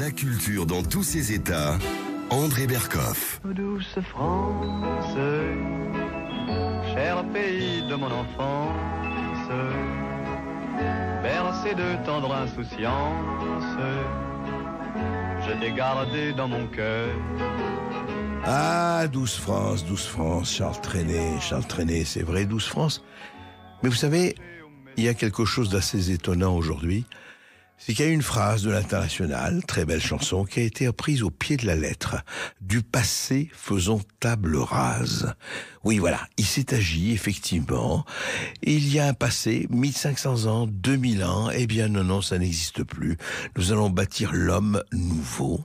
La culture dans tous ses états. André Bercoff. Douce France, cher pays de mon enfance, bercé de tendre insouciance, je t'ai gardé dans mon cœur. Ah, douce France, douce France, Charles traîné Charles traîné c'est vrai, douce France. Mais vous savez, il y a quelque chose d'assez étonnant aujourd'hui c'est qu'il y a une phrase de l'international, très belle chanson, qui a été reprise au pied de la lettre. Du passé, faisons table rase. Oui, voilà, il s'est agi, effectivement. Il y a un passé, 1500 ans, 2000 ans, eh bien non, non, ça n'existe plus. Nous allons bâtir l'homme nouveau.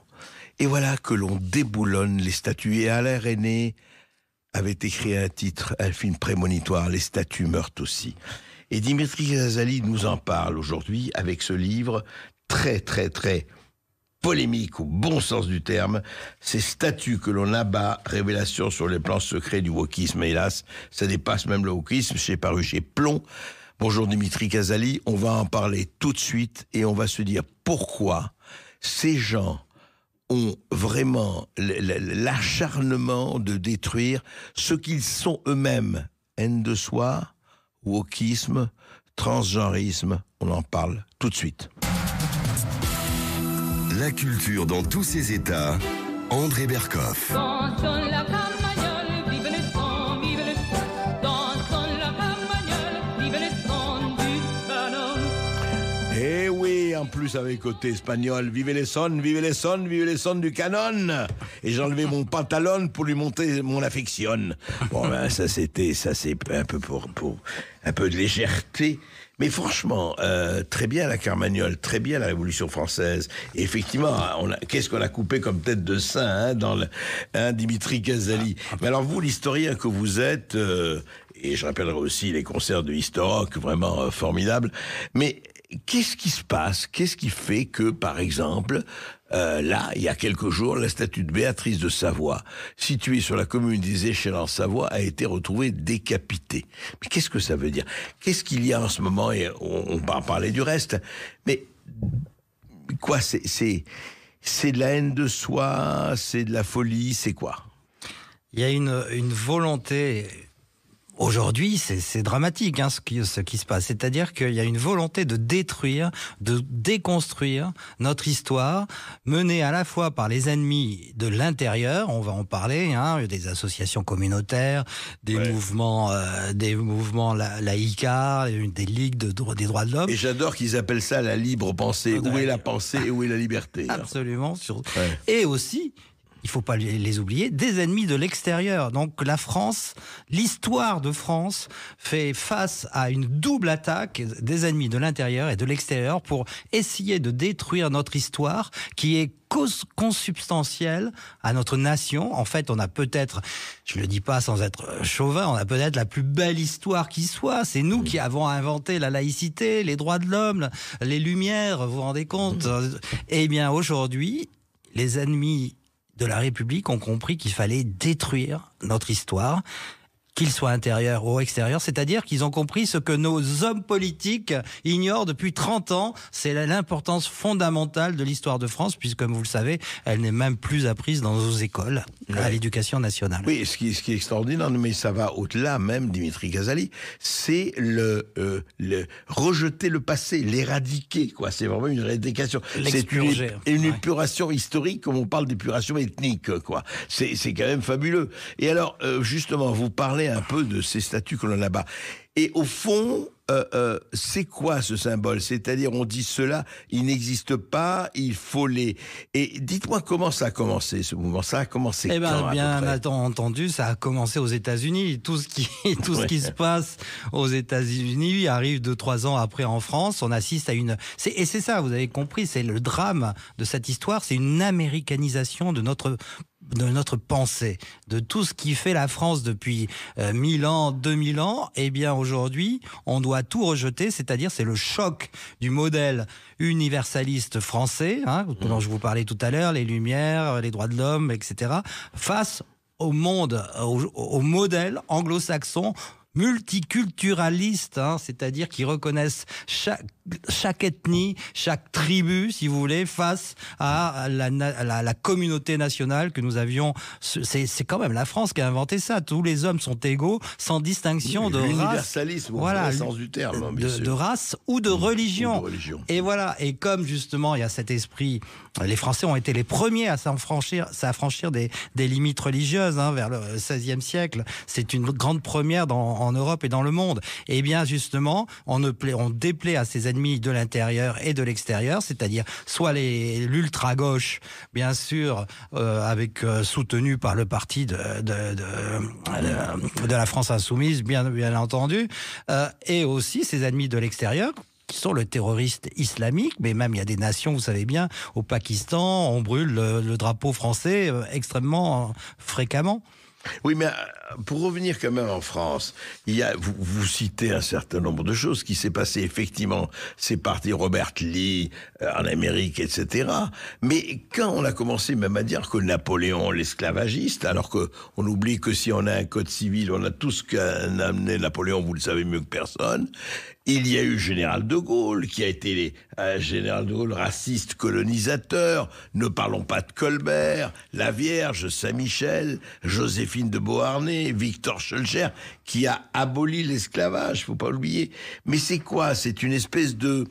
Et voilà que l'on déboulonne les statues. Et Alain René avait écrit un titre, un film prémonitoire, Les statues meurent aussi. Et Dimitri Kazali nous en parle aujourd'hui avec ce livre très très très polémique au bon sens du terme, ces statuts que l'on abat, révélations sur les plans secrets du wokisme, hélas, ça dépasse même le wokisme, c'est paru chez Plomb. Bonjour Dimitri Casali, on va en parler tout de suite et on va se dire pourquoi ces gens ont vraiment l'acharnement de détruire ce qu'ils sont eux-mêmes, haine de soi, wokisme, transgenrisme. On en parle tout de suite. La culture dans tous ses états, André Berkoff. plus avec côté espagnol. Vivez les sons, vivez les sons, vivez les sons du canon. Et j'ai enlevé mon pantalon pour lui monter mon affection. Bon, ben, ça c'était, ça c'est un peu pour, pour un peu de légèreté. Mais franchement, euh, très bien la Carmagnole, très bien la Révolution française. Et effectivement, qu'est-ce qu'on a coupé comme tête de saint hein, dans le, hein, Dimitri Casali. Mais alors vous, l'historien que vous êtes, euh, et je rappellerai aussi les concerts de Historoc, vraiment formidable. Euh, formidables. Mais qu'est-ce qui se passe Qu'est-ce qui fait que, par exemple, euh, là, il y a quelques jours, la statue de Béatrice de Savoie, située sur la commune des Échelles Savoie, a été retrouvée décapitée. Mais qu'est-ce que ça veut dire Qu'est-ce qu'il y a en ce moment Et on, va en parler du reste. Mais quoi C'est de la haine de soi, c'est de la folie, c'est quoi Il y a une, une volonté Aujourd'hui, c'est dramatique hein, ce, qui, ce qui se passe. C'est-à-dire qu'il y a une volonté de détruire, de déconstruire notre histoire, menée à la fois par les ennemis de l'intérieur, on va en parler, hein, des associations communautaires, des mouvements, euh, des mouvements la, des ligues de, des droits de l'homme. Et j'adore qu'ils appellent ça la libre pensée. Où est la pensée et où est la liberté hein. Absolument. Sur... Et aussi il faut pas les oublier, des ennemis de l'extérieur. Donc la France, l'histoire de France fait face à une double attaque des ennemis de l'intérieur et de l'extérieur pour essayer de détruire notre histoire qui est consubstantielle à notre nation. En fait, on a peut-être, je ne le dis pas sans être chauvin, on a peut-être la plus belle histoire qui soit. C'est nous qui avons inventé la laïcité, les droits de l'homme, les lumières, vous vous rendez compte Eh bien, aujourd'hui, les ennemis de la République ont compris qu'il fallait détruire notre histoire, qu'ils soient intérieurs ou extérieurs, c'est-à-dire qu'ils ont compris ce que nos hommes politiques ignorent depuis 30 ans. C'est l'importance fondamentale de l'histoire de France, puisque, comme vous le savez, elle n'est même plus apprise dans nos écoles, à l'éducation nationale. Oui, ce qui, ce qui, est extraordinaire, mais ça va au-delà même, Dimitri Casali, c'est le, euh, le, rejeter le passé, l'éradiquer, quoi. C'est vraiment une rédication, C'est une, épuration historique, comme on parle d'épuration ethnique, quoi. C'est quand même fabuleux. Et alors, euh, justement, vous parlez un peu de ces statues que a là-bas. Et au fond, euh, euh, c'est quoi ce symbole C'est-à-dire, on dit cela, il n'existe pas, il faut les. Et dites-moi comment ça a commencé ce mouvement. Ça a commencé. Eh ben, bien, bien entendu, ça a commencé aux États-Unis. Tout ce qui, tout ce qui se passe aux États-Unis arrive deux trois ans après en France. On assiste à une. Et c'est ça, vous avez compris, c'est le drame de cette histoire. C'est une américanisation de notre de notre pensée, de tout ce qui fait la France depuis 1000 euh, ans, 2000 ans, eh bien aujourd'hui, on doit tout rejeter, c'est-à-dire c'est le choc du modèle universaliste français, hein, dont mmh. je vous parlais tout à l'heure, les Lumières, les droits de l'homme, etc., face au monde, au modèle anglo-saxon multiculturalistes, hein, c'est-à-dire qui reconnaissent chaque, chaque, ethnie, chaque tribu, si vous voulez, face à la, la, la communauté nationale que nous avions. C'est, c'est quand même la France qui a inventé ça. Tous les hommes sont égaux, sans distinction de race. Voilà, sens du terme, hein, de, race ou de, religion. Et voilà. Et comme justement il y a cet esprit, les Français ont été les premiers à s'affranchir, s'affranchir des, des limites religieuses hein, vers le 16e siècle. C'est une grande première dans en Europe et dans le monde et eh bien, justement, on, ne déplaît à ses ennemis de l'intérieur et de l'extérieur, c'est-à-dire soit l'ultra-gauche, bien sûr, soutenue euh, avec euh, soutenu par le parti de, de, la France insoumise, bien, entendu, euh, et aussi ses ennemis de l'extérieur, qui sont le terroriste islamique, mais même il y a des nations, vous savez bien, au Pakistan, on brûle le drapeau français extrêmement fréquemment. Oui, mais euh, pour revenir quand même en France, il y vous, citez un certain nombre de choses qui s'est passé effectivement. C'est parti Robert Lee euh, en Amérique, etc. Mais quand on a commencé même à dire que Napoléon, l'esclavagiste, alors que on oublie que si on a un code civil, on a tout ce qu'a amené Napoléon, vous le savez mieux que personne, il y a eu général de Gaulle, qui a été euh, général de Gaulle raciste colonisateur. Ne parlons pas de Colbert, la Vierge, Saint-Michel, Joséphine de Beauharnais, Victor Schulcher, qui a aboli l'esclavage, faut pas oublier. Mais c'est quoi C'est une espèce de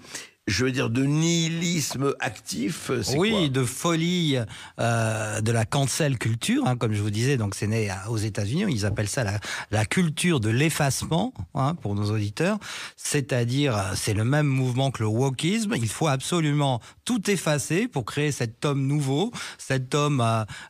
je veux dire, de nihilisme actif. Euh, oui, quoi de folie euh, de la cancel culture, hein, comme je vous disais. Donc, c'est né aux États-Unis. Ils appellent ça la, la culture de l'effacement, hein, pour nos auditeurs. C'est-à-dire, euh, c'est le même mouvement que le wokisme. Il faut absolument tout effacer pour créer cet homme nouveau, cet homme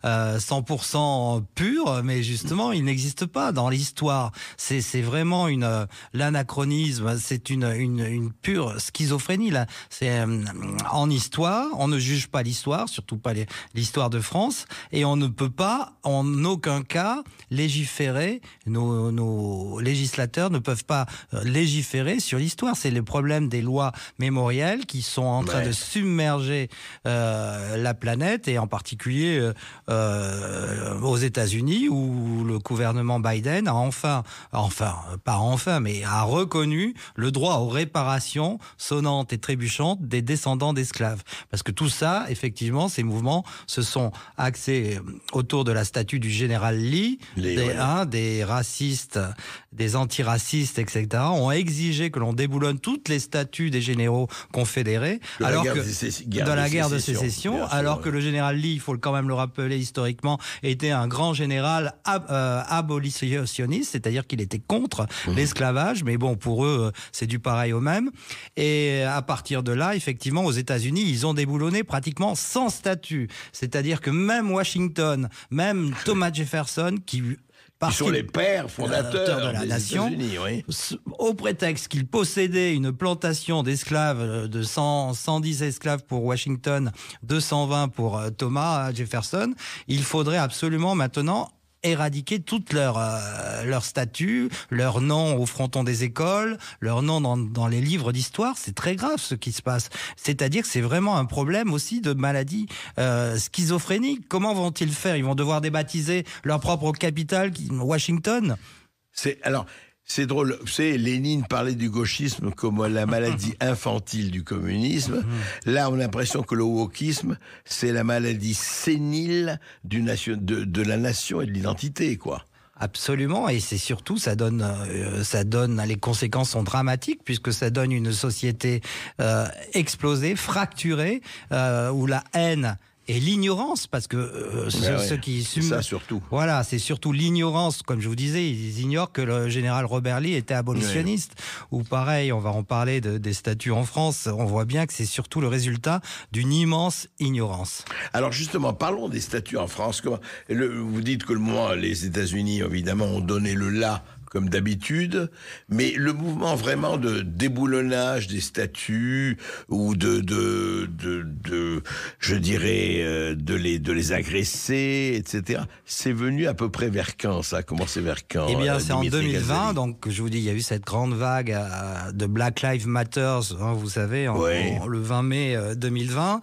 100% pur. Mais justement, il n'existe pas dans l'histoire. C'est vraiment une l'anachronisme. C'est une, une pure schizophrénie. Là c'est euh, en histoire, on ne juge pas l'histoire, surtout pas l'histoire de France, et on ne peut pas, en aucun cas, légiférer. Nos, législateurs ne peuvent pas euh, légiférer sur l'histoire. C'est le problème des lois mémorielles qui sont en train de submerger euh, la planète, et en particulier aux États-Unis, où le gouvernement Biden a enfin, enfin, pas enfin, mais a reconnu le droit aux réparations sonnantes et très trébuchantes des descendants d'esclaves. Parce que tout ça, effectivement, ces mouvements se sont axés euh, autour de la statue du général Lee, des, hein, des racistes, des antiracistes, etc., ont exigé que l'on déboulonne toutes les statues des généraux confédérés, alors que dans la guerre de sécession, alors que le général Lee, il faut quand même le rappeler historiquement, était un grand général euh, abolitionniste, c'est-à-dire qu'il était contre mmh. l'esclavage, mais bon, pour eux, euh, c'est du pareil au même. Et à partir de là, effectivement, aux États-Unis, ils ont déboulonné pratiquement sans statut. C'est-à-dire que même Washington, même Thomas Jefferson, qui par sont les pères fondateurs de la nation, oui. au prétexte qu'il possédait une plantation d'esclaves euh, de 110 esclaves pour Washington, 220 pour euh, Thomas Jefferson, il faudrait absolument maintenant éradiquer toute leur, euh, leur statut, leur nom au fronton des écoles, leur nom dans, dans les livres d'histoire. C'est très grave ce qui se passe. C'est-à-dire que c'est vraiment un problème aussi de maladie euh, schizophrénique. Comment vont-ils faire Ils vont devoir débaptiser leur propre capitale, Washington. C'est alors c'est drôle. Vous savez, Lénine parlait du gauchisme comme la maladie infantile du communisme. Mhm. Là, on a l'impression que le wokisme, c'est la maladie sénile du nation, de, la nation et de l'identité, quoi. Absolument, et c'est surtout ça donne, euh, ça donne, les conséquences sont dramatiques puisque ça donne une société euh, explosée, fracturée, euh, où la haine et l'ignorance, parce que euh, ben ceux, qui ça surtout. Voilà, c'est surtout l'ignorance, comme je vous disais, ils ignorent que le général Robert Lee était abolitionniste. Ou pareil, on va en parler des statuts en France. On voit bien que c'est surtout le résultat d'une immense ignorance. Alors justement, parlons des statuts en France. vous dites que le moins les États-Unis évidemment ont donné le là comme d'habitude, mais le mouvement vraiment de déboulonnage des statues ou de, de, je dirais, euh, de les, de les agresser, etc., c'est venu à peu près vers quand ça a commencé vers quand Eh bien, euh, c'est en 2020, donc je vous dis, il y a eu cette grande vague euh, de Black Lives Matter, hein, vous savez, le 20 mai 2020.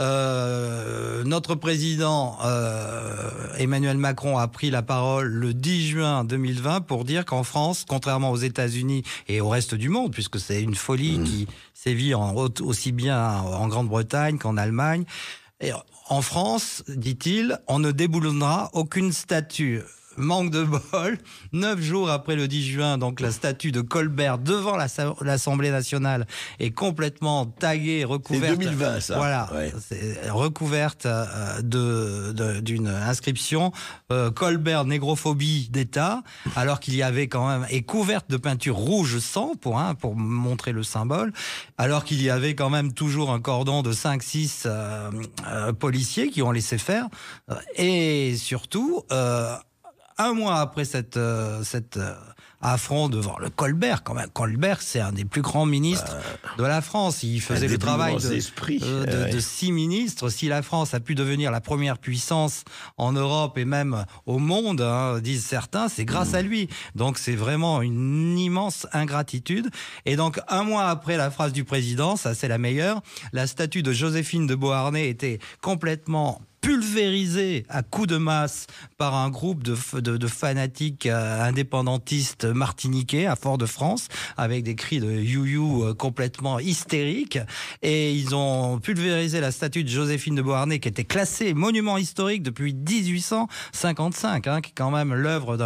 Euh, notre président euh, Emmanuel Macron a pris la parole le 10 juin 2020 pour dire qu'en France, contrairement aux États-Unis et au reste du monde, puisque c'est une folie mmh. qui sévit aussi bien en Grande-Bretagne qu'en Allemagne, et en France, dit-il, on ne déboulonnera aucune statue manque de bol, neuf jours après le 10 juin, donc la statue de Colbert devant l'Assemblée nationale est complètement taguée, recouverte. 2020, ça. Voilà, recouverte euh, de d'une inscription euh, Colbert négrophobie d'État, alors qu'il y avait quand même et couverte de peinture rouge sang pour pour montrer le symbole, alors qu'il y avait quand même toujours un cordon de 5-6 euh, policiers qui ont laissé faire et surtout un mois après cette, euh, cette euh, affront devant le Colbert. Quand même, Colbert, c'est un des plus grands ministres euh, de la France. Il faisait le travail de, six ministres. Si la France a pu devenir la première puissance en Europe et même au monde, hein, disent certains, c'est grâce mm. à lui. Donc c'est vraiment une immense ingratitude. Et donc un mois après la phrase du président, ça c'est la meilleure, la statue de Joséphine de Beauharnais était complètement pulvérisé à coups de masse par un groupe de, de, fanatiques euh, indépendantistes martiniquais à Fort-de-France avec des cris de you-you euh, complètement hystériques. Et ils ont pulvérisé la statue de Joséphine de Beauharnais qui était classée monument historique depuis 1855, hein, qui est quand même l'œuvre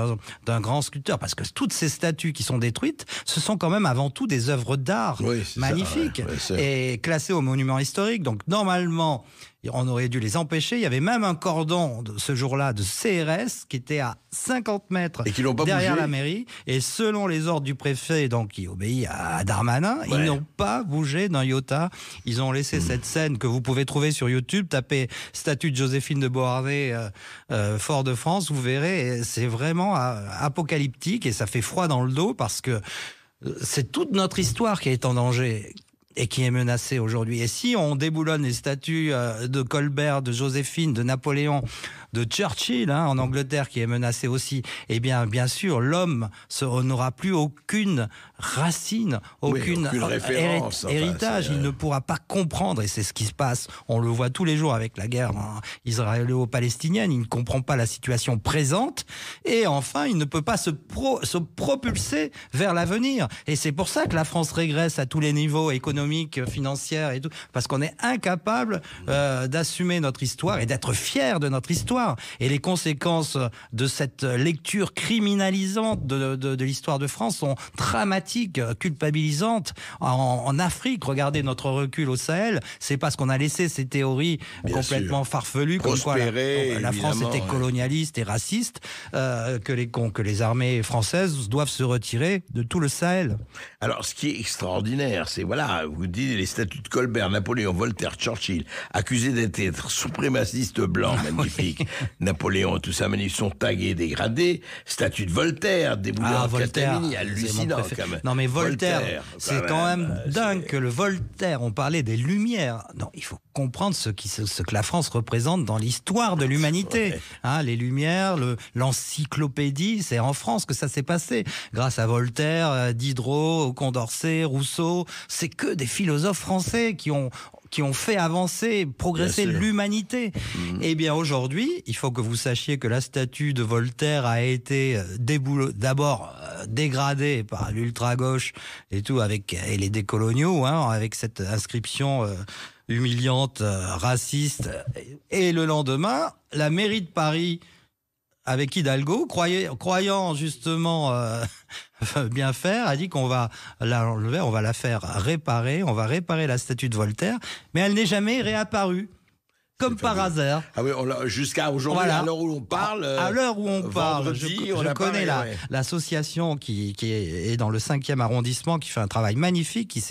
d'un grand sculpteur. Parce que toutes ces statues qui sont détruites, ce sont quand même avant tout des œuvres d'art magnifiques et classées au monument historique. Donc normalement, on aurait dû les empêcher. Il y avait même un cordon de, ce jour-là de CRS qui était à 50 mètres derrière la mairie. Et selon les ordres du préfet, donc qui obéit à Darmanin, ils n'ont pas bougé d'un iota. Ils ont laissé hmm. cette scène que vous pouvez trouver sur YouTube. Tapez statue de Joséphine de Beauharnais, euh, euh, Fort de France, vous verrez. C'est vraiment euh, apocalyptique et ça fait froid dans le dos parce que c'est toute notre histoire qui est en danger et qui est menacée aujourd'hui. Et si on déboulonne les statues euh, de Colbert, de Joséphine, de Napoléon, de Churchill hein, en Angleterre qui est menacé aussi, eh bien, bien sûr, l'homme n'aura plus aucune racine, aucune, héritage. Il euh, ne pourra pas comprendre, et c'est ce qui se passe. On le voit tous les jours avec la guerre hein, israélo-palestinienne. Il ne comprend pas la situation présente, et enfin, il ne peut pas se, propulser vers l'avenir. Et c'est pour ça que la France régresse à tous les niveaux économiques, financiers et tout, parce qu'on est incapable euh, d'assumer notre histoire et d'être fier de notre histoire. Et les conséquences de cette lecture criminalisante de, l'histoire de France sont dramatiques, culpabilisantes. En, Afrique, regardez notre recul au Sahel, c'est parce qu'on a laissé ces théories complètement farfelues, comme quoi la, France était colonialiste et raciste, euh, que, les, que les armées françaises doivent se retirer de tout le Sahel. Alors, ce qui est extraordinaire, c'est voilà, vous dites les statuts de Colbert, Napoléon, Voltaire, Churchill, accusés d'être suprémacistes blancs, ah magnifiques, Napoléon, tout ça, mais ils sont tagués, dégradés. Statue de Voltaire, déboulé ah, Voltaire, Catamini, ah, hallucinant quand même. Non mais Voltaire, c'est quand même, euh, dingue que le Voltaire, on parlait des Lumières. Non, il faut comprendre ce, que la France représente dans l'histoire de l'humanité. Hein, les Lumières, l'encyclopédie, c'est en France que ça s'est passé. Grâce à Voltaire, euh, Diderot, Condorcet, Rousseau, c'est que des philosophes français qui ont qui ont fait avancer, progresser l'humanité. Mm. Eh bien aujourd'hui, il faut que vous sachiez que la statue de Voltaire a été euh, d'abord euh, dégradée par l'ultra-gauche et tout, avec et les décoloniaux, hein, avec cette inscription... Euh, humiliante, raciste. Et le lendemain, la mairie de Paris avec Hidalgo, croyant, justement euh, bien faire, a dit qu'on va l'enlever, on va la faire réparer, on va réparer la statue de Voltaire, mais elle n'est jamais réapparue comme par hasard. Ah jusqu'à aujourd'hui, à l'heure où on parle. à euh, l'heure où on parle, je, connais la, l'association qui, est dans le 5e arrondissement, qui fait un travail magnifique, qui,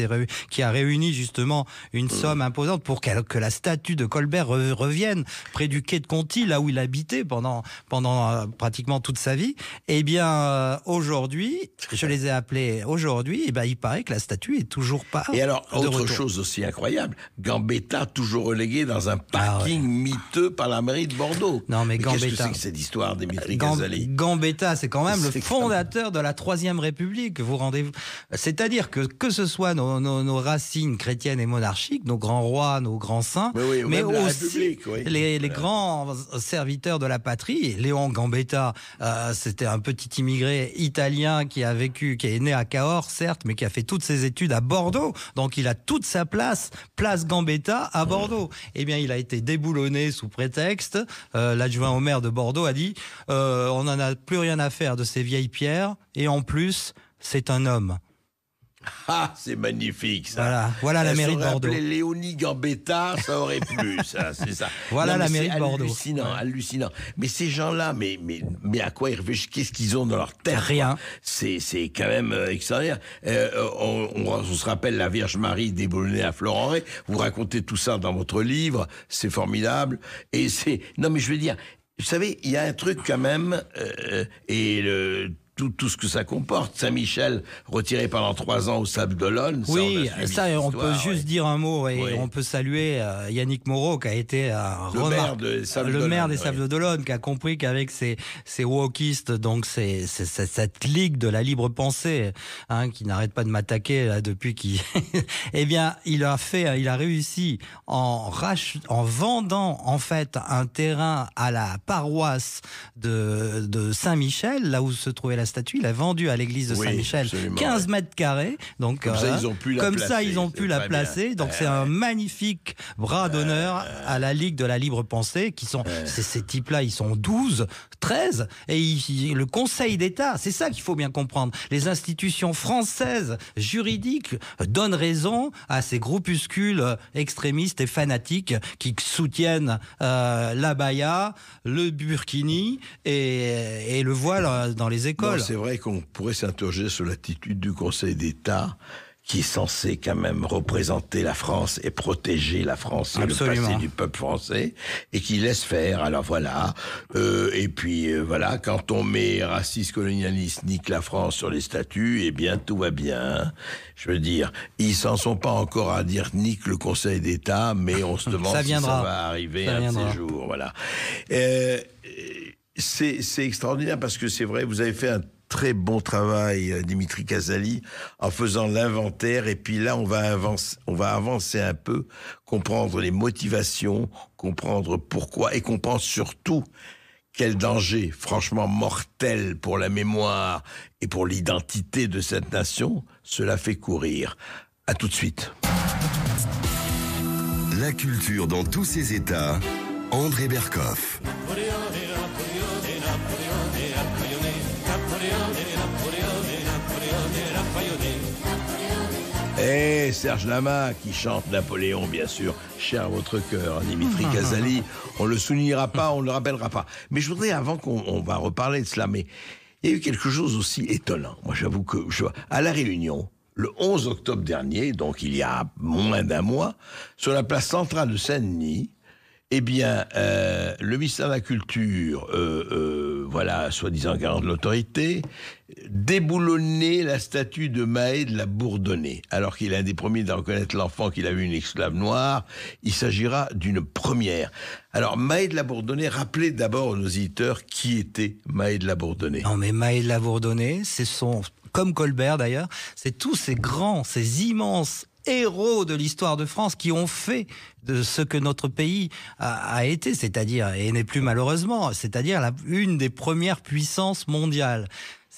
qui a réuni justement une mm. somme imposante pour que, la statue de Colbert revienne près du quai de Conti, là où il habitait pendant, pendant euh, pratiquement toute sa vie. Eh bien, euh, aujourd'hui, je les ai appelés aujourd'hui, et ben, il paraît que la statue est toujours pas. Et alors, autre chose aussi incroyable, Gambetta toujours relégué dans un parc ah parking miteux par la mairie de Bordeaux. Non, mais, Qu'est-ce que c'est que cette histoire, Dimitri Casali? Gambetta, c'est quand même le fondateur de la Troisième République. Vous rendez-vous C'est-à-dire que que ce soit nos, racines chrétiennes et monarchiques, nos grands rois, nos grands saints, mais, aussi les, les grands serviteurs de la patrie. Léon Gambetta, euh, c'était un petit immigré italien qui a vécu, qui est né à Cahors, certes, mais qui a fait toutes ses études à Bordeaux. Donc il a toute sa place, place Gambetta à Bordeaux. Et Eh bien, il a été déboulonné sous prétexte. Euh, l'adjoint au maire de Bordeaux a dit euh, on n'en a plus rien à faire de ces vieilles pierres, et en plus, c'est un homme. Ah, c'est magnifique ça. Voilà, la mairie de Bordeaux. Léonie Gambetta, ça aurait plu, ça, c'est ça. Voilà la mairie de Bordeaux. Hallucinant, hallucinant. Mais ces gens-là, mais, mais, mais à quoi ils réfléchissent Qu'est-ce qu'ils ont dans leur tête Rien. C'est, c'est quand même euh, extraordinaire. Euh, on, on, se rappelle la Vierge Marie déboulonnée à Florenray. Vous racontez tout ça dans votre livre, c'est formidable. Et c'est. Non, mais je veux dire, vous savez, il y a un truc quand même, euh, et le, tout, ce que ça comporte. Saint-Michel retiré pendant trois ans au Sable d'Olonne. Oui, ça, on, euh, peut juste dire un mot et on peut saluer euh, Yannick Moreau qui a été euh, le maire, de Sable le des Sables d'Olonne qui a compris qu'avec ces, ces wokistes, donc cette ligue de la libre pensée hein, qui n'arrête pas de m'attaquer depuis qui, eh bien, il a fait, il a réussi en en vendant en fait un terrain à la paroisse de, de Saint-Michel, là où se trouvait la statue, il a vendu à l'église de Saint-Michel 15 mètres carrés. Donc, comme, ça, ils ont pu la, placer, Donc, c'est ah un magnifique bras ah d'honneur à la Ligue de la Libre Pensée, qui sont, ces types-là, ils sont 12, 13, et le Conseil d'État, c'est ça qu'il faut bien comprendre. Les institutions françaises, juridiques, donnent raison à ces groupuscules extrémistes et fanatiques qui soutiennent euh, la le burkini et, et, le voile dans les écoles. C'est vrai qu'on pourrait s'interroger sur l'attitude du Conseil d'État qui est censé quand même représenter la France et protéger la France et le passé du peuple français, et qui laisse faire. Alors voilà. Euh, et puis euh, voilà, quand on met raciste, colonialiste, nique la France sur les statuts, eh bien tout va bien. Je veux dire, ils s'en sont pas encore à dire nique le Conseil d'État, mais on se demande si ça va arriver un de ces jours. Voilà. Euh, c'est extraordinaire parce que c'est vrai, vous avez fait un très bon travail, euh, Dimitri Casali, en faisant l'inventaire. Et puis là, on va, avancer, on va avancer un peu, comprendre les motivations, comprendre pourquoi et qu'on pense surtout quel danger, franchement mortel pour la mémoire et pour l'identité de cette nation, cela fait courir. À tout de suite. La culture dans tous ses états, André Berkoff. Eh, Et Serge Lama qui chante Napoléon, bien sûr, cher à votre cœur, Dimitri Casali. On le soulignera pas, on ne le rappellera pas. Mais je voudrais, avant qu'on va reparler de cela, mais il y a eu quelque chose aussi étonnant. Moi, j'avoue que, à La Réunion, le 11 octobre dernier, donc il y a moins d'un mois, sur la place centrale de Saint-Denis, eh bien, euh, le ministère de la Culture, euh, euh, voilà, soi-disant garant de l'autorité, déboulonnait la statue de Mahé de la Bourdonnée. Alors qu'il a un des premiers de reconnaître l'enfant qu'il a eu une esclave noire, il s'agira d'une première. Alors, Mahé de la Bourdonnée rappelez d'abord aux auditeurs qui était Mahé de la Bourdonnée. Non, mais Mahé de la Bourdonnée, c'est son comme Colbert d'ailleurs, c'est tous ces grands, ces immenses héros de l'histoire de France qui ont fait de ce que notre pays a, été, c'est-à-dire, et n'est plus malheureusement, c'est-à-dire une des premières puissances mondiales.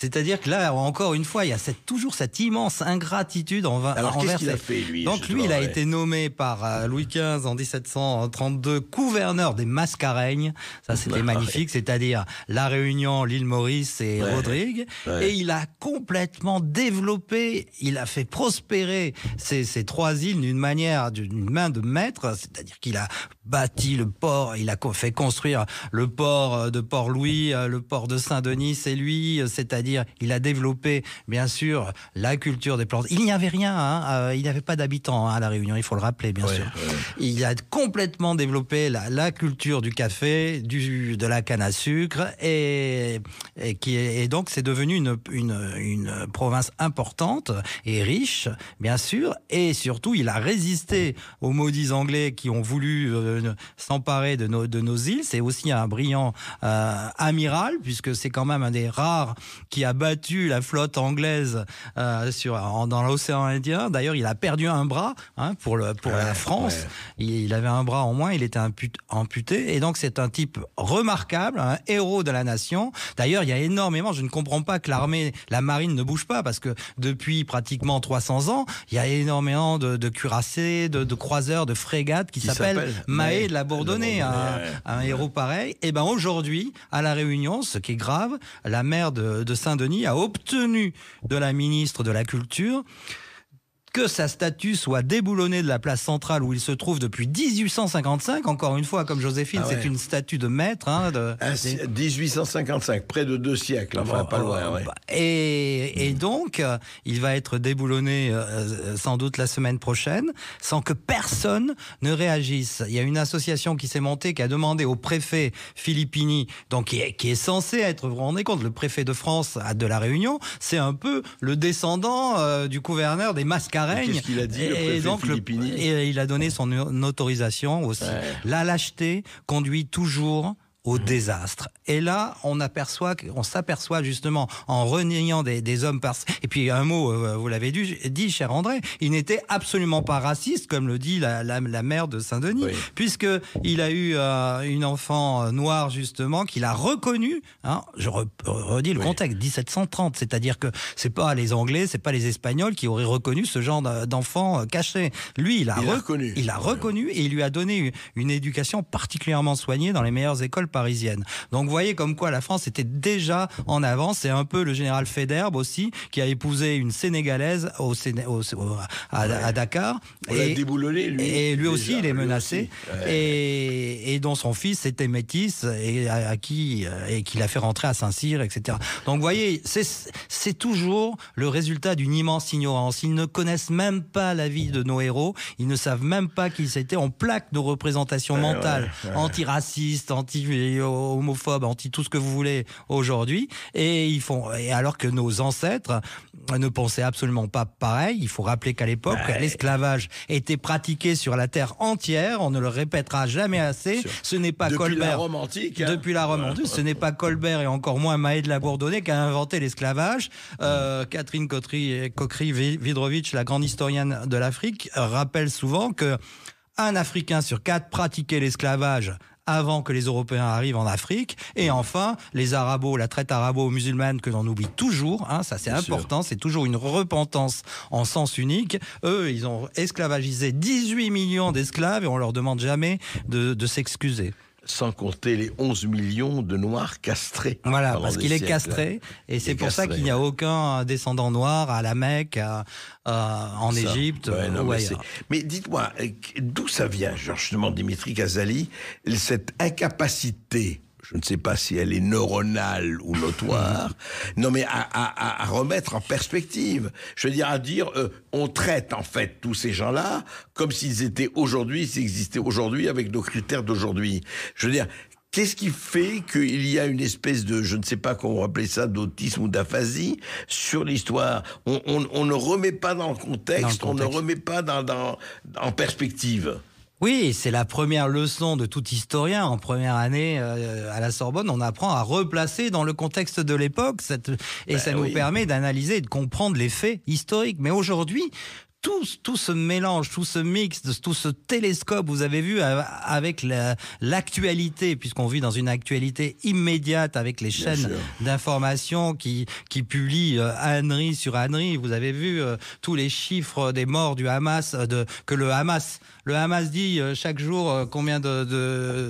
C'est-à-dire que là, encore une fois, il y a toujours cette immense ingratitude en, Alors, envers. qu'il A fait, lui, Donc lui, il a été nommé par euh, Louis XV en 1732 gouverneur des Mascareignes. Ça, c'était magnifique. C'est-à-dire la Réunion, l'île Maurice et Rodrigues. Rodrigue. Et il a complètement développé. Il a fait prospérer ces trois îles d'une manière, d'une main de maître. C'est-à-dire qu'il a bâti le port, il a fait construire le port euh, de Port-Louis, euh, le port de Saint-Denis, c'est lui, euh, c'est-à-dire il a développé bien sûr la culture des plantes. Il n'y avait rien, hein, il n'y avait pas d'habitants hein, à La Réunion, il faut le rappeler bien sûr. Il a complètement développé la, culture du café, du, de la canne à sucre, et, qui est, donc c'est devenu une, province importante et riche, bien sûr, et surtout il a résisté aux maudits anglais qui ont voulu s'emparer de nos, de nos îles. C'est aussi un brillant euh, amiral, puisque c'est quand même un des rares qui a battu la flotte anglaise euh, sur, dans l'océan Indien. D'ailleurs, il a perdu un bras hein, pour, le, pour la France. Il, avait un bras en moins, il était amputé. Et donc, c'est un type remarquable, un héros de la nation. D'ailleurs, il y a énormément, je ne comprends pas que l'armée, la marine ne bouge pas, parce que depuis pratiquement 300 ans, il y a énormément de, cuirassés, de, croiseurs, de frégates qui s'appellent et de la à, un héros pareil. Et eh ben aujourd'hui, à La Réunion, ce qui est grave, la maire de Saint-Denis a obtenu de la ministre de la Culture que sa statue soit déboulonnée de la place centrale où il se trouve depuis 1855. Encore une fois, comme Joséphine, ah c'est une statue de maître. Hein, de... 1855, ah, près de deux siècles, enfin pas loin. Euh, bah, et, et, hmm. donc, euh, il va être déboulonné euh, sans doute la semaine prochaine, sans que personne ne réagisse. Il y a une association qui s'est montée, qui a demandé au préfet Filippini, donc qui est, censé être, vous vous rendez compte, le préfet de France de la Réunion, c'est un peu le descendant du gouverneur des Mascarades quest a dit, et, donc, il a donné son autorisation aussi. La lâcheté conduit toujours au désastre. Et là, on aperçoit, on s'aperçoit justement en reniant des, hommes par... Et puis un mot, euh, vous l'avez dit, cher André, il n'était absolument pas raciste, comme le dit la, la, mère de Saint-Denis, puisqu'il puisque il a eu euh, une enfant euh, noire justement qu'il a reconnue. Hein, je redis le contexte, 1730, c'est-à-dire que c'est pas les Anglais, c'est pas les Espagnols qui auraient reconnu ce genre d'enfant caché. Lui, il a, reconnu. Il a reconnu et il lui a donné une éducation particulièrement soignée dans les meilleures écoles parisienne. Donc vous voyez comme quoi la France était déjà en avance. C'est un peu le général Federbe aussi qui a épousé une Sénégalaise au, à, Dakar. et, lui. Et lui aussi, il est menacé. Et, dont son fils était métis et à, qui euh, et qui l'a fait rentrer à Saint-Cyr, etc. Donc vous voyez, c'est toujours le résultat d'une immense ignorance. Ils ne connaissent même pas la vie de nos héros. Ils ne savent même pas qu'ils c'était. en plaque de représentations mentale anti-raciste mentales, antiracistes, anti homophobe, homophobes, anti tout ce que vous voulez aujourd'hui. Et ils font, et alors que nos ancêtres ne pensaient absolument pas pareil. Il faut rappeler qu'à l'époque, l'esclavage était pratiqué sur la terre entière. On ne le répétera jamais assez. Ce n'est pas depuis Colbert. La hein. Depuis la Rome Ce n'est pas Colbert et encore moins Maé de la Bourdonnais qui a inventé l'esclavage. Euh, mm. Catherine Coterie, Vidrovitch, la grande historienne de l'Afrique, rappelle souvent que un Africain sur quatre pratiquait l'esclavage avant que les Européens arrivent en Afrique. Et mmh. enfin, les Arabes, la traite arabo-musulmane que l'on oublie toujours, hein, ça c'est important, c'est toujours une repentance en sens unique. Eux, ils ont esclavagisé 18 millions d'esclaves et on leur demande jamais de s'excuser sans compter les 11 millions de Noirs castrés. Voilà, parce qu'il est castré, et c'est pour ça qu'il n'y a aucun euh, descendant noir à la Mecque, euh, en Égypte mais dites-moi, euh, d'où ça vient, je demande Dimitri Casali, cette incapacité je ne sais pas si elle est neuronale ou notoire, non mais à, remettre en perspective. Je veux dire, à dire, euh, on traite en fait tous ces gens-là comme s'ils étaient aujourd'hui, s'ils existaient aujourd'hui avec nos critères d'aujourd'hui. Je veux dire, Qu'est-ce qui fait qu'il y a une espèce de, je ne sais pas comment appeler ça, d'autisme ou d'aphasie sur l'histoire on, ne remet pas dans le contexte, on ne remet pas dans, en perspective. Oui, c'est la première leçon de tout historien. En première année euh, à la Sorbonne, on apprend à replacer dans le contexte de l'époque cette... et bah ça nous permet d'analyser et de comprendre les faits historiques. Mais aujourd'hui, tout, ce mélange, tout ce mix, tout ce télescope, vous avez vu, euh, avec l'actualité, puisqu'on vit dans une actualité immédiate avec les chaînes d'information qui, qui publient ânerie euh, sur ânerie. Vous avez vu euh, tous les chiffres des morts du Hamas, que le Hamas, le Hamas dit chaque jour combien de,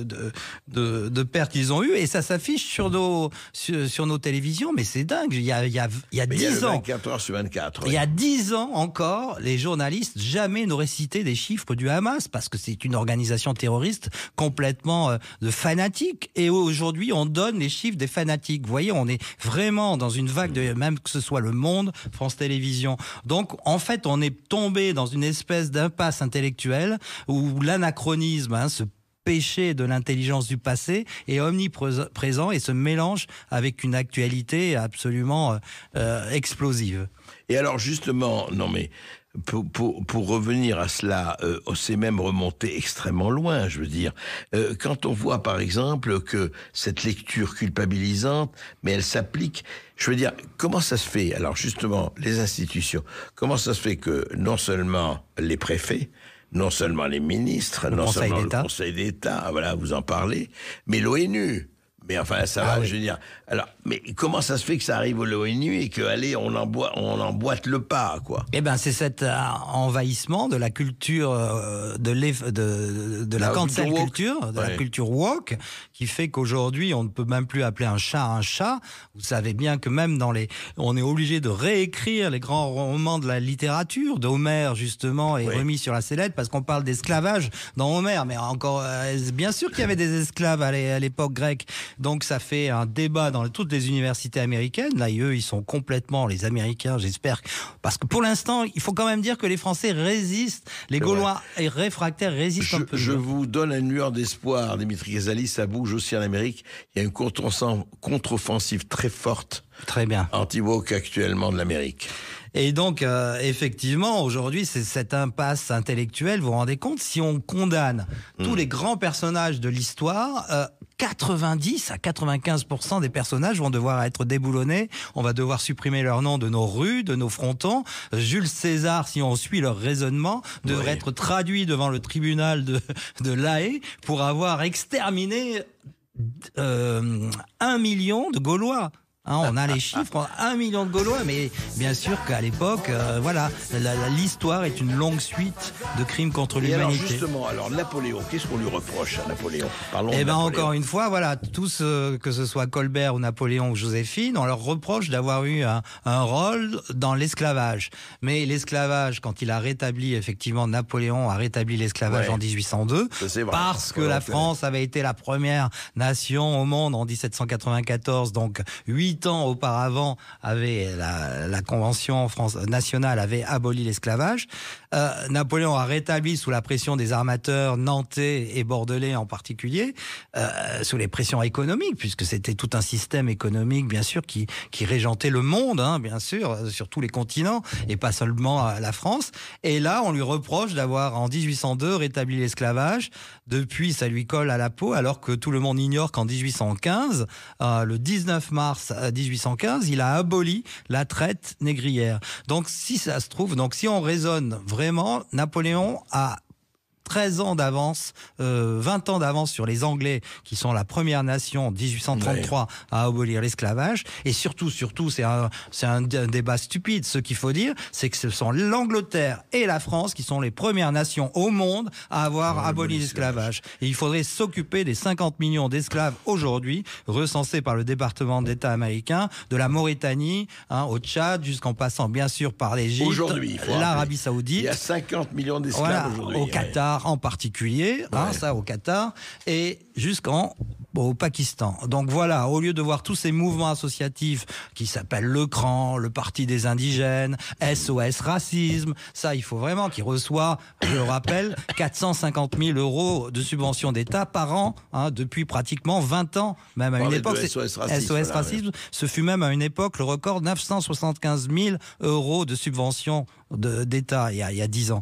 de, pertes ils ont eues. et ça s'affiche sur nos, sur, nos télévisions. Mais c'est dingue, il y a, il y a, il y a 10 ans. 24 heures sur 24. Il y a 10 ans encore, les journalistes jamais n'auraient cité des chiffres du Hamas parce que c'est une organisation terroriste complètement euh, de fanatique. Et aujourd'hui, on donne les chiffres des fanatiques. Vous voyez, on est vraiment dans une vague de mmh. même que ce soit Le Monde, France Télévisions. Donc, en fait, on est tombé dans une espèce d'impasse intellectuelle où l'anachronisme hein, ce péché de l'intelligence du passé est omniprésent et se mélange avec une actualité absolument euh, euh, explosive. Et alors justement, non mais pour, pour, pour, revenir à cela, euh, oh, c'est même remonté extrêmement loin, je veux dire. Euh, quand on voit, par exemple, que cette lecture culpabilisante, mais elle s'applique, je veux dire, comment ça se fait Alors justement, les institutions, comment ça se fait que non seulement les préfets, non seulement les ministres, non seulement le Conseil d'État, voilà, vous en parlez, mais l'ONU, mais enfin, ça ah va, je veux dire. Alors, mais comment ça se fait que ça arrive au l'ONU et que, allez, on, emboîte, on le pas, quoi Eh ben, c'est cet euh, envahissement de la culture, euh, de, de, la, culture, de la culture woke, qui fait qu'aujourd'hui, on ne peut même plus appeler un chat un chat. Vous savez bien que même dans les... On est obligé de réécrire les grands romans de la littérature, d'Homère, justement, et remis sur la sellette, parce qu'on parle d'esclavage dans Homère, mais encore... Euh, bien sûr qu'il y avait des esclaves à l'époque grecque, donc ça fait un débat dans toutes des universités américaines. Là, eux, ils sont complètement les Américains, j'espère. Parce que pour l'instant, il faut quand même dire que les Français résistent, les Gaulois et réfractaires résistent je, un peu. Je vous donne un lueur d'espoir, Dimitri Ghazali, ça bouge aussi en Amérique. Il y a une contre-offensive très forte. Très bien. Anti-woke actuellement de l'Amérique. Et donc, euh, effectivement, aujourd'hui, c'est cette impasse intellectuelle. Vous vous rendez compte Si on condamne hmm. tous les grands personnages de l'histoire, euh, 90 à 95% des personnages vont devoir être déboulonnés. On va devoir supprimer leur nom de nos rues, de nos frontons. Jules César, si on suit leur raisonnement, devrait être traduit devant le tribunal de, de l'AE pour avoir exterminé euh, un million de Gaulois. Hein, on a les chiffres, un million de Gaulois, mais bien sûr qu'à l'époque, euh, voilà, l'histoire est une longue suite de crimes contre l'humanité. Alors justement, alors Napoléon, qu'est-ce qu'on lui reproche à Napoléon Parlons Eh bien, encore une fois, voilà, tous, euh, que ce soit Colbert ou Napoléon ou Joséphine, on leur reproche d'avoir eu un, rôle dans l'esclavage. Mais l'esclavage, quand il a rétabli, effectivement, Napoléon a rétabli l'esclavage en 1802, parce que la France avait été la première nation au monde en 1794, donc 8 ans auparavant, avait la, Convention France, euh, nationale avait aboli l'esclavage. Euh, Napoléon a rétabli sous la pression des armateurs nantais et bordelais en particulier, euh, sous les pressions économiques, puisque c'était tout un système économique, bien sûr, qui, qui régentait le monde, hein, bien sûr, sur tous les continents, et pas seulement la France. Et là, on lui reproche d'avoir, en 1802, rétabli l'esclavage. Depuis, ça lui colle à la peau, alors que tout le monde ignore qu'en 1815, le 19 mars 1815, il a aboli la traite négrière. Donc si ça se trouve, donc si on raisonne vraiment, Napoléon a 13 ans d'avance, 20 euh, ans d'avance sur les Anglais, qui sont la première nation en 1833 à abolir l'esclavage. Et surtout, surtout, c'est un, c'est un débat stupide. Ce qu'il faut dire, c'est que ce sont l'Angleterre et la France qui sont les premières nations au monde à avoir aboli l'esclavage. Et il faudrait s'occuper des 50 millions d'esclaves aujourd'hui, recensés par le département d'État américain, de la Mauritanie hein, au Tchad, jusqu'en passant bien sûr par l'Égypte, l'Arabie Saoudite. Il y a 50 millions d'esclaves Au Qatar, en particulier, hein, ça au Qatar, et jusqu'en au Pakistan. Donc voilà, au lieu de voir tous ces mouvements associatifs qui s'appellent le CRAN, le Parti des indigènes, SOS Racisme, ça il faut vraiment qu'il reçoit, je le rappelle, 450 000 euros de subventions d'État par an hein, depuis pratiquement 20 ans, même à une époque. SOS Racisme, ce fut même à une époque le record 975 000 euros de subventions d'État il, il, y a 10 ans.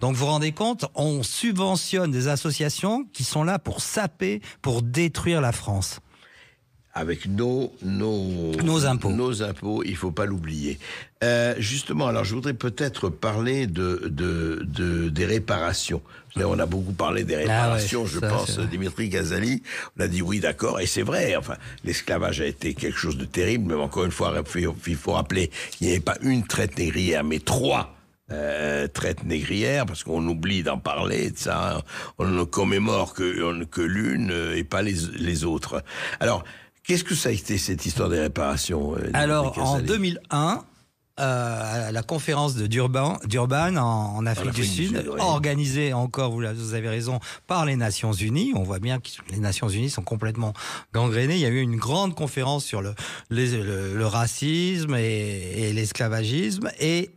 Donc vous vous rendez compte, on subventionne des associations qui sont là pour saper, pour détruire la France avec nos, nos, impôts. Nos impôts, il faut pas l'oublier. Euh, justement, alors je voudrais peut-être parler de, de, de, des réparations. On a beaucoup parlé des ah réparations, je pense, Dimitri Gazali. On a dit oui, d'accord, et c'est vrai. Enfin, l'esclavage a été quelque chose de terrible, mais encore une fois, il faut rappeler qu'il n'y avait pas une traite négrière, mais trois euh, traite négrière, parce qu'on oublie d'en parler, ça. Hein. On ne commémore que, que l'une euh, et pas les, autres. Alors, qu'est-ce que ça a été cette histoire des réparations euh, Alors, en 2001, à la conférence de Durban, Durban en, Afrique, du, Sud, organisée encore, vous, avez raison, par les Nations Unies. On voit bien que les Nations Unies sont complètement gangrénées. Il y a eu une grande conférence sur le, le, racisme et l'esclavagisme. Et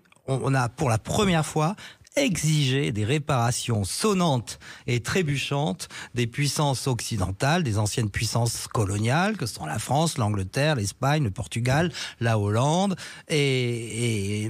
on a pour la première fois exigé des réparations sonnantes et trébuchantes des puissances occidentales, des anciennes puissances coloniales, que sont la France, l'Angleterre, l'Espagne, le Portugal, la Hollande. Et,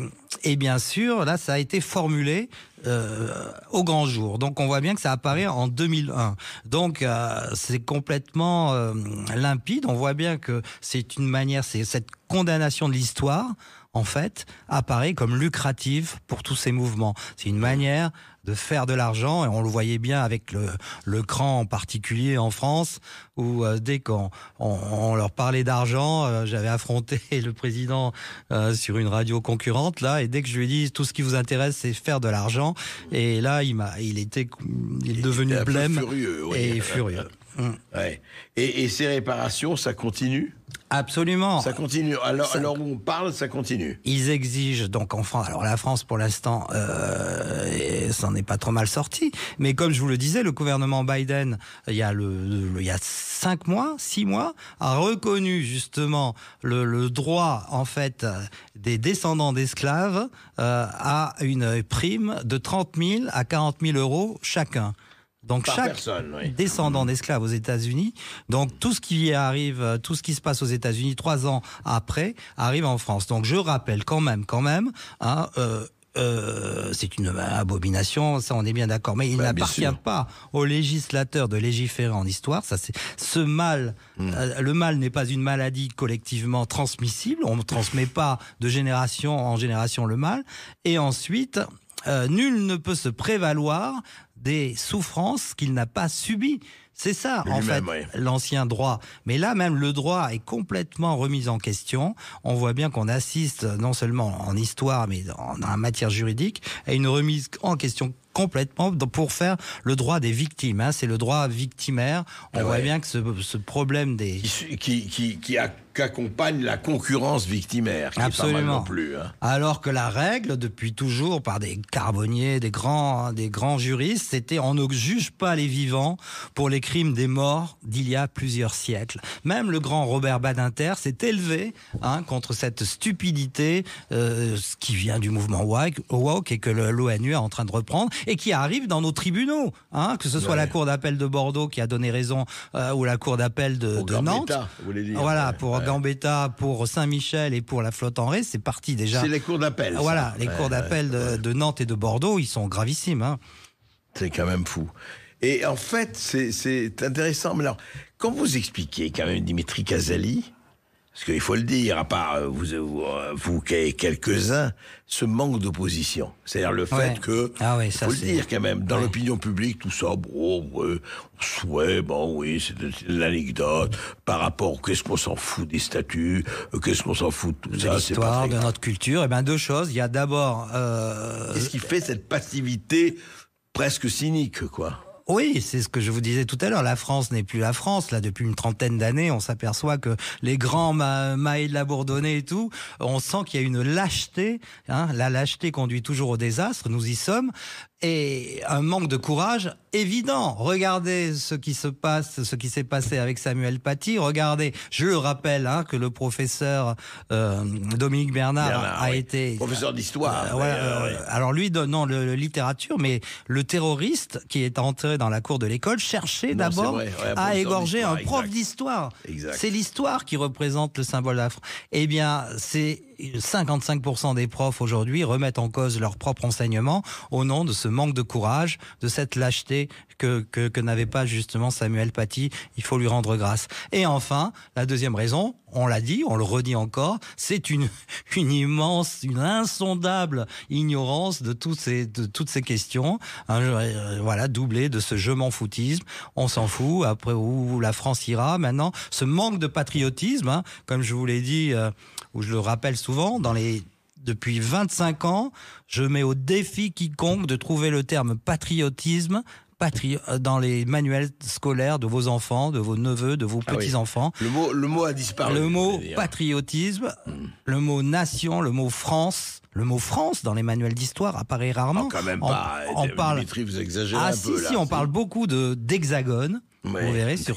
bien sûr, là, ça a été formulé euh, au grand jour. Donc on voit bien que ça apparaît en 2001. Donc euh, c'est complètement euh, limpide. On voit bien que c'est une manière, c'est cette condamnation de l'histoire en fait, apparaît comme lucrative pour tous ces mouvements. C'est une manière de faire de l'argent et on le voyait bien avec le, le cran en particulier en France où euh, dès qu'on on, leur parlait d'argent, euh, j'avais affronté le président euh, sur une radio concurrente là et dès que je lui ai tout ce qui vous intéresse c'est faire de l'argent et là il m'a il était il devenu blême et furieux. Mmh. Et, ces réparations, ça continue Absolument. Ça continue. Alors, on parle, ça continue. Ils exigent donc en France. Alors la France, pour l'instant, euh, s'en est pas trop mal sorti. Mais comme je vous le disais, le gouvernement Biden, il y a cinq mois, six mois, a reconnu justement le, droit en fait des descendants d'esclaves euh, à une prime de 30 000 à 40 000 euros chacun. Donc chaque descendant d'esclaves aux États-Unis, donc tout ce qui arrive, euh, tout ce qui se passe aux États-Unis trois ans après arrive en France. Donc je rappelle quand même, quand même, hein, euh, euh, c'est une abomination, ça on est bien d'accord. Mais il n'appartient pas au législateur de légiférer en histoire. Ça, c'est ce mal. Hmm. le mal n'est pas une maladie collectivement transmissible. On ne transmet pas de génération en génération le mal. Et ensuite, nul ne peut se prévaloir des souffrances qu'il n'a pas subies. C'est ça, en fait, l'ancien droit. Mais là, même le droit est complètement remis en question. On voit bien qu'on assiste, non seulement en histoire, mais en, matière juridique, à une remise en question complètement pour faire le droit des victimes. Hein. C'est le droit victimaire. On ah voit bien que ce, problème des... Qui, qui, accompagne la concurrence victimaire. Qui Absolument. plus, hein. Alors que la règle, depuis toujours, par des carboniers, des grands, hein, des grands juristes, c'était on ne juge pas les vivants pour les crime des morts d'il y a plusieurs siècles. Même le grand Robert Badinter s'est élevé hein, contre cette stupidité euh, qui vient du mouvement woke, et que l'ONU est en train de reprendre et qui arrive dans nos tribunaux, hein, que ce soit la cour d'appel de Bordeaux qui a donné raison euh, ou la cour d'appel de, Nantes. voilà, pour Gambetta, pour Saint-Michel et pour la flotte en c'est parti déjà. C'est les cours d'appel. Voilà, les cours d'appel de, Nantes et de Bordeaux, ils sont gravissimes. Hein. C'est quand même fou. Et en fait, c'est intéressant. Mais alors, quand vous expliquez quand même Dimitri Casali, parce qu'il faut le dire, à part euh, vous, euh, vous, euh, vous quelques-uns, ce manque d'opposition. C'est-à-dire le fait que, ah faut le dire quand même, dans l'opinion publique, tout ça, bon, ouais, bon, oui, c'est de, l'anecdote, par rapport, qu'est-ce qu'on s'en fout des statuts, qu'est-ce qu'on s'en fout de tout de ça. L'histoire de notre culture, et eh bien deux choses. Il y a d'abord... Qu'est-ce qui fait cette passivité presque cynique, quoi oui, c'est ce que je vous disais tout à l'heure. La France n'est plus la France. Là, depuis une trentaine d'années, on s'aperçoit que les grands maïs de la Bourdonnais et tout, on sent qu'il y a une lâcheté. Hein. La lâcheté conduit toujours au désastre. Nous y sommes et un manque de courage évident. Regardez ce qui se passe, ce qui s'est passé avec Samuel Paty. Regardez, je le rappelle, hein, que le professeur euh, Dominique Bernard, a été professeur d'histoire. Euh, euh, alors lui, non, le, littérature, mais le terroriste qui est entré dans la cour de l'école cherchait d'abord à égorger un prof d'histoire. C'est l'histoire qui représente le symbole de Eh bien, c'est 55% des profs aujourd'hui remettent en cause leur propre enseignement au nom de ce manque de courage, de cette lâcheté que, n'avait pas justement Samuel Paty. Il faut lui rendre grâce. Et enfin, la deuxième raison, on l'a dit, on le redit encore, c'est une, immense, une insondable ignorance de, toutes ces, questions. Euh, voilà, doublé de ce je m'en foutisme, on s'en fout, après où la France ira maintenant. Ce manque de patriotisme, hein, comme je vous l'ai dit, euh, où je le rappelle souvent, dans les depuis 25 ans, je mets au défi quiconque de trouver le terme patriotisme euh, dans les manuels scolaires de vos enfants, de vos neveux, de vos ah petits-enfants. Le, mot, a disparu. Le mot patriotisme, hmm. le mot nation, le mot France. Le mot France dans les manuels d'histoire apparaît rarement. Oh, quand même pas. On, parle. ah, si, si, on parle beaucoup de d'hexagone verrez sur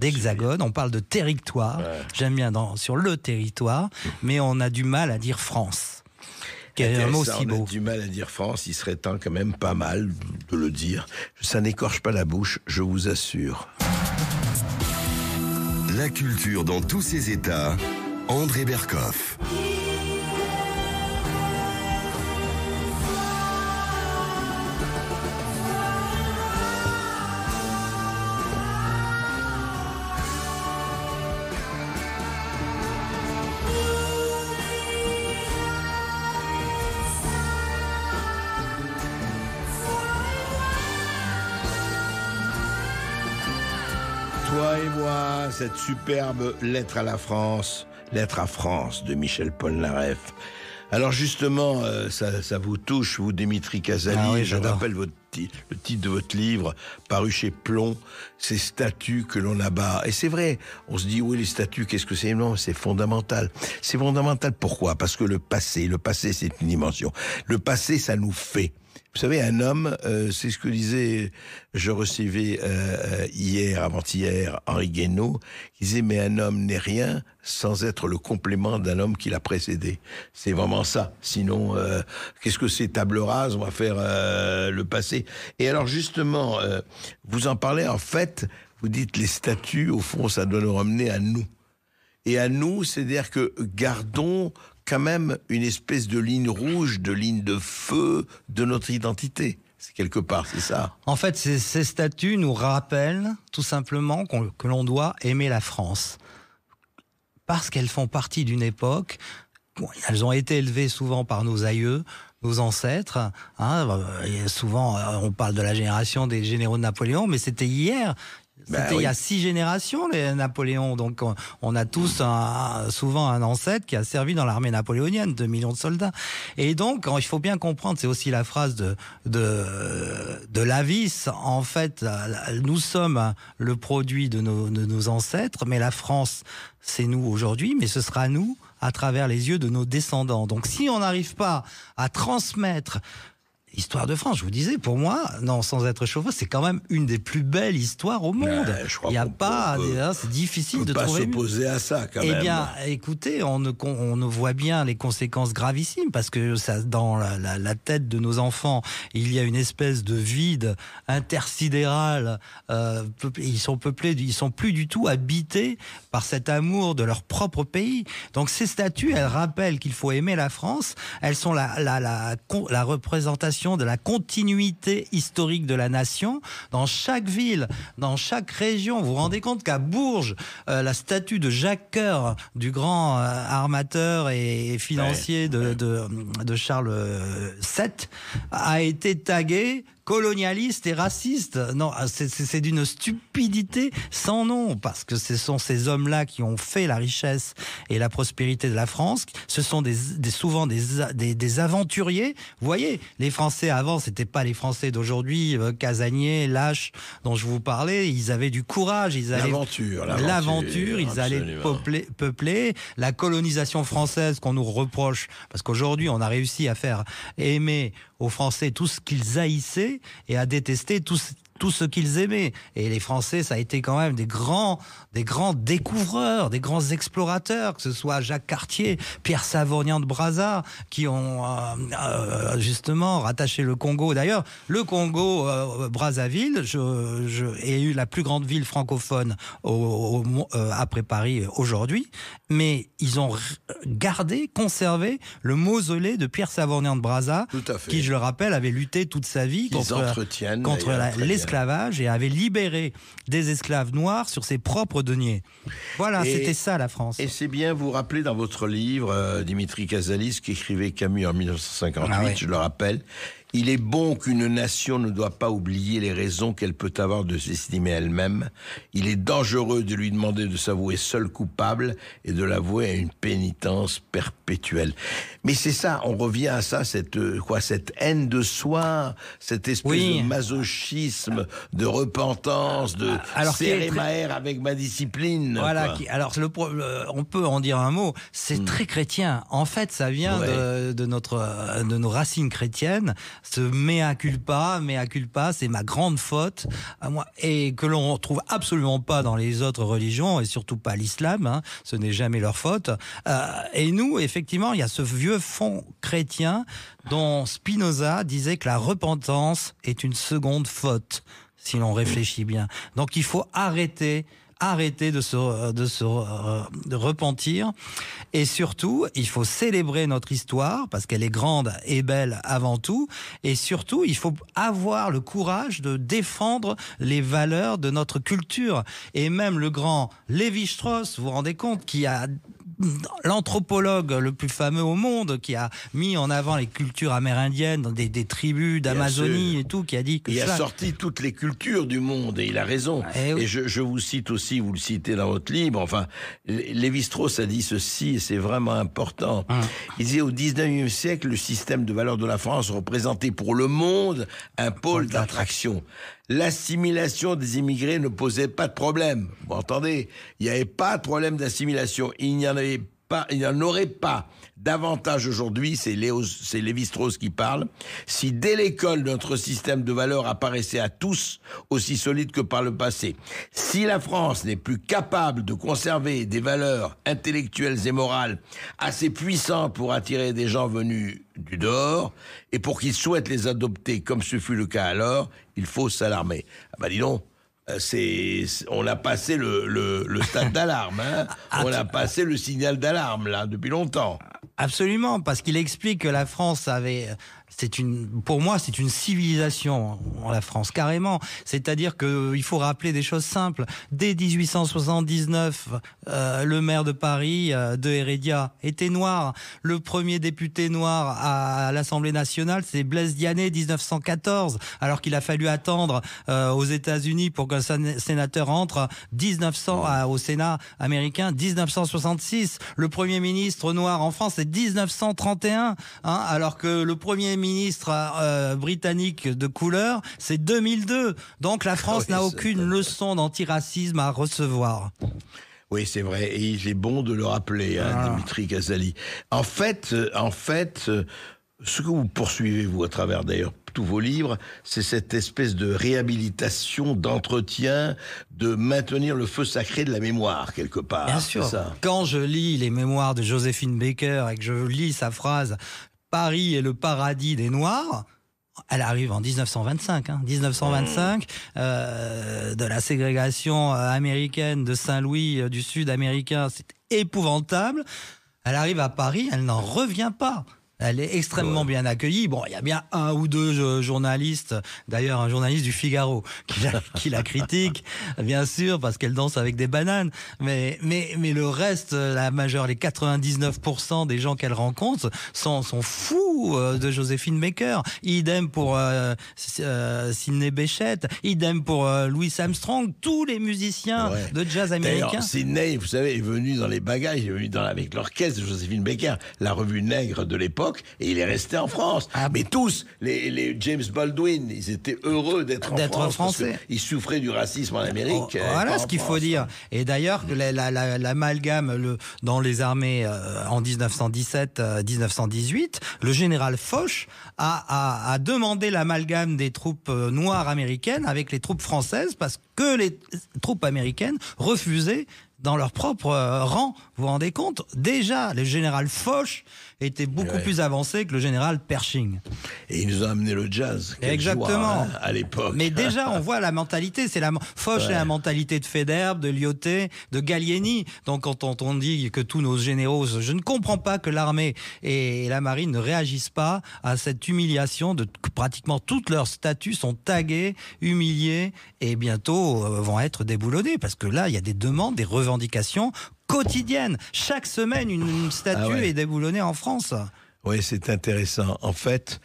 d'hexagone. On parle de territoire. J'aime bien dans, sur le territoire, mais on a du mal à dire France. Quel un mot aussi beau. On a du mal à dire France. Il serait temps quand même pas mal de le dire. Ça n'écorche pas la bouche, je vous assure. La culture dans tous ses états. André Berkoff. superbe Lettre à la France, Lettre à France de Michel paul Polnareff. Alors justement, euh, ça, vous touche, vous, Dimitri Casali. et ah je rappelle le titre de votre livre, paru chez Plomb, ces statues que l'on abat. Et c'est vrai, on se dit, oui, les statues, qu'est-ce que c'est Non, c'est fondamental. C'est fondamental pourquoi Parce que le passé, le passé, c'est une dimension. Le passé, ça nous fait. Vous savez, un homme, euh, c'est ce que disait, je recevais euh, euh, hier, avant-hier, Henri Guénaud, qui disait, mais un homme n'est rien sans être le complément d'un homme qui l'a précédé. C'est vraiment ça. Sinon, qu'est-ce que c'est table rase On va faire le passé. Et alors justement, vous en parlez, en fait, vous dites, les statues, au fond, ça doit nous ramener à nous. Et à nous, c'est-à-dire que gardons quand même une espèce de ligne rouge, de ligne de feu de notre identité. C'est quelque part, c'est ça. En fait, ces, ces, statues nous rappellent tout simplement que l'on doit aimer la France. Parce qu'elles font partie d'une époque, elles ont été élevées souvent par nos aïeux, nos ancêtres. Hein. Euh, souvent, euh, on parle de la génération des généraux de Napoléon, mais c'était hier. Bah il y a six générations, les Napoléons. Donc, on, a tous souvent un ancêtre qui a servi dans l'armée napoléonienne, 2 millions de soldats. Et donc, il faut bien comprendre, c'est aussi la phrase de, de, de Lavis. En fait, nous sommes le produit de nos, de nos ancêtres, mais la France, c'est nous aujourd'hui, mais ce sera nous à travers les yeux de nos descendants. Donc, si on n'arrive pas à transmettre Histoire de France, je vous disais, pour moi, non, sans être chauffeur, c'est quand même une des plus belles histoires au bah, monde. Il n'y a pas, hein, c'est difficile de pas trouver. Pas s'opposer à ça, quand eh même. Eh bien, écoutez, on, on, voit bien les conséquences gravissimes parce que dans la, tête de nos enfants, il y a une espèce de vide intersidéral. Euh, ils sont peuplés, ils sont plus du tout habités par cet amour de leur propre pays. Donc ces statues, elles rappellent qu'il faut aimer la France. Elles sont la représentation de la continuité historique de la nation dans chaque ville, dans chaque région. Vous vous rendez compte qu'à Bourges, euh, la statue de Jacques Coeur, du grand euh, armateur et financier de, Charles VII, euh, a été taguée colonialiste et raciste. Non, ah, c'est d'une stupidité sans nom, parce que ce sont ces hommes-là qui ont fait la richesse et la prospérité de la France. Ce sont des, souvent des, aventuriers. Vous voyez, les Français avant, c'était pas les Français d'aujourd'hui, casaniers, euh, Casanier, Lâche, dont je vous parlais. Ils avaient du courage. Ils avaient l'aventure, l'aventure. Ils allaient peupler la colonisation française qu'on nous reproche, parce qu'aujourd'hui, on a réussi à faire aimer aux Français tout ce qu'ils haïssaient et à détester tout ce tout ce qu'ils aimaient. Et les Français, ça a été quand même des grands, des grands découvreurs, des grands explorateurs, que ce soit Jacques Cartier, Pierre Savournian de Brazza, qui ont euh, euh, justement rattaché le Congo. D'ailleurs, le Congo, euh, Brazzaville, je, est eu la plus grande ville francophone après Paris aujourd'hui, mais ils ont gardé, conservé le mausolée de Pierre Savournian de Brazza, qui, je le rappelle, avait lutté toute sa vie contre, contre les et avait libéré des esclaves noirs sur ses propres deniers. Voilà, c'était ça la France. Et c'est bien, vous rappelez dans votre livre, euh, Dimitri Casalis, qui écrivait Camus en 1958, ah je le rappelle, il est bon qu'une nation ne doit pas oublier les raisons qu'elle peut avoir de s'estimer elle-même. Il est dangereux de lui demander de s'avouer seul coupable et de l'avouer à une pénitence perpétuelle. Mais c'est ça, on revient à ça, cette, euh, quoi, cette haine de soi, cette espèce de masochisme, de repentance, de ah, ma haire avec ma discipline. Voilà, qui, alors le, on peut en dire un mot, c'est hmm. très chrétien. En fait, ça vient de, de, notre, de nos racines chrétiennes ce mea culpa, mea culpa, c'est ma grande faute, à moi, et que l'on retrouve absolument pas dans les autres religions, et surtout pas l'islam, hein. ce n'est jamais leur faute. Euh, et nous, effectivement, il y a ce vieux fond chrétien dont Spinoza disait que la repentance est une seconde faute, si l'on réfléchit bien. Donc il faut arrêter arrêter de se, euh, de se euh, repentir. Et surtout, il faut célébrer notre histoire parce qu'elle est grande et belle avant tout. Et surtout, il faut avoir le courage de défendre les valeurs de notre culture. Et même le grand Lévi Strauss, vous vous rendez compte, qui a l'anthropologue le plus fameux au monde qui a mis en avant les cultures amérindiennes dans des, tribus d'Amazonie et tout, qui a dit que... Il a sorti toutes les cultures du monde et il a raison. Ah, eh et, je, vous cite aussi, vous le citez dans votre livre, enfin, Lévi-Strauss a dit ceci et c'est vraiment important. Ah. Il disait au 19e siècle, le système de valeurs de la France représentait pour le monde un pôle d'attraction l'assimilation des immigrés ne posait pas de problème. Vous entendez Il n'y avait pas de problème d'assimilation. Il n'y en avait il n'y en aurait pas davantage aujourd'hui, c'est Lévi-Strauss qui parle, si dès l'école notre système de valeurs apparaissait à tous aussi solide que par le passé. Si la France n'est plus capable de conserver des valeurs intellectuelles et morales assez puissantes pour attirer des gens venus du dehors et pour qu'ils souhaitent les adopter comme ce fut le cas alors, il faut s'alarmer. Ah ben dis donc, euh, on a passé le, stade d'alarme, hein. ah, on a passé le signal d'alarme là depuis longtemps. Absolument, parce qu'il explique que la France avait c'est une, pour moi, c'est une civilisation en la France carrément. C'est-à-dire qu'il euh, faut rappeler des choses simples. Dès 1879, euh, le maire de Paris, euh, de Heredia, était noir. Le premier député noir à, l'Assemblée nationale, c'est Blaise Diané 1914. Alors qu'il a fallu attendre aux États-Unis pour qu'un sénateur entre 1900 au Sénat américain, 1966. Le premier ministre noir en France, c'est 1931. Hein, alors que le premier ministre ministre euh, britannique de couleur, c'est 2002. Donc la France ah n'a aucune leçon d'antiracisme à recevoir. Oui, c'est vrai. Et il est bon de le rappeler, hein, ah. Dimitri Casali. En fait, euh, en fait, euh, ce que vous poursuivez, vous, à travers d'ailleurs tous vos livres, c'est cette espèce de réhabilitation, d'entretien, de maintenir le feu sacré de la mémoire, quelque part. Bien sûr. Quand je lis les mémoires de Joséphine Baker et que je lis sa phrase Paris est le paradis des Noirs. Elle arrive en 1925, 1925, hein. mmh. euh, de la ségrégation euh, américaine de Saint-Louis euh, du Sud américain, c'est épouvantable. Elle arrive à Paris, elle n'en revient pas. Elle est extrêmement bien accueillie. Bon, il y a bien un ou deux euh, journalistes, d'ailleurs un journaliste du Figaro, qui la, critique, bien sûr, parce qu'elle danse avec des bananes. Mais, mais, mais le reste, euh, la majeure, les 99% des gens qu'elle rencontre sont, fous euh, de Joséphine Baker. Idem pour Sidney Béchette, idem pour Louis Armstrong, tous les musiciens de jazz américain. Sidney, vous savez, est venu dans les bagages, est venu avec l'orchestre de Joséphine Baker, la revue nègre de l'époque et il est resté en France. Ah, mais tous, les, James Baldwin, ils étaient heureux d'être en France. Français. ils souffraient du racisme en Amérique. Oh, euh, voilà ce qu'il faut dire. Et d'ailleurs, mm. l'amalgame dans les armées euh, en 1917-1918, euh, le général Foch a, a demandé l'amalgame des troupes noires américaines avec les troupes françaises parce que les troupes américaines refusaient dans leur propre rang. Vous vous rendez compte Déjà, le général Foch était beaucoup plus avancé que le général Pershing. Et ils nous ont amené le jazz. Exactement. Hein, à l'époque. Mais déjà, on voit la mentalité. C'est la Foch et la mentalité de Federbe, de Lyoté, de Gallieni. Donc quand on, dit que tous nos généraux, je ne comprends pas que l'armée et la marine ne réagissent pas à cette humiliation de pratiquement toutes leurs statuts sont tagués, humiliés et bientôt euh, vont être déboulonnés parce que là, il y a des demandes, des revendications quotidienne. Chaque semaine, une statue ah est déboulonnée en France. Oui, c'est intéressant. En fait,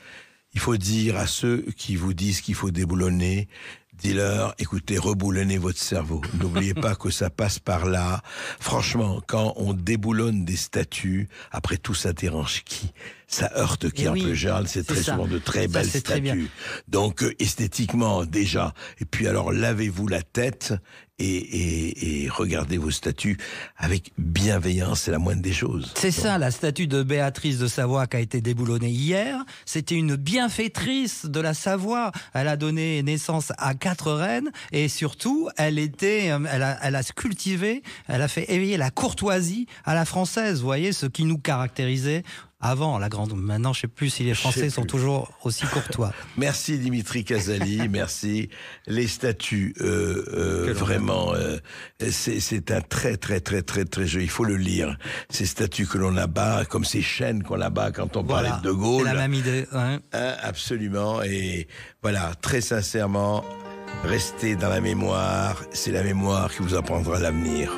il faut dire à ceux qui vous disent qu'il faut déboulonner, dis-leur, écoutez, reboulonnez votre cerveau. N'oubliez pas que ça passe par là. Franchement, quand on déboulonne des statues, après tout, ça dérange qui ça heurte qui en eh c'est très souvent de très belles statues. Donc euh, esthétiquement déjà. Et puis alors lavez-vous la tête et, regardez vos statues avec bienveillance, c'est la moindre des choses. C'est ça, la statue de Béatrice de Savoie qui a été déboulonnée hier. C'était une bienfaitrice de la Savoie. Elle a donné naissance à quatre reines et surtout, elle était, euh, elle a, elle a cultivé, elle a fait éveiller la courtoisie à la française. Vous voyez, ce qui nous caractérisait avant la grande. Maintenant, je sais plus si les Français sont toujours aussi courtois. merci Dimitri Casali, merci. Les statues, euh, euh vraiment, euh, c'est un très très très très très jeu. Il faut le lire. Ces statues que l'on abat, comme ces chaînes qu'on abat quand on parle parlait de De Gaulle. La même idée. Hein, absolument. Et voilà, très sincèrement, restez dans la mémoire. C'est la mémoire qui vous apprendra l'avenir.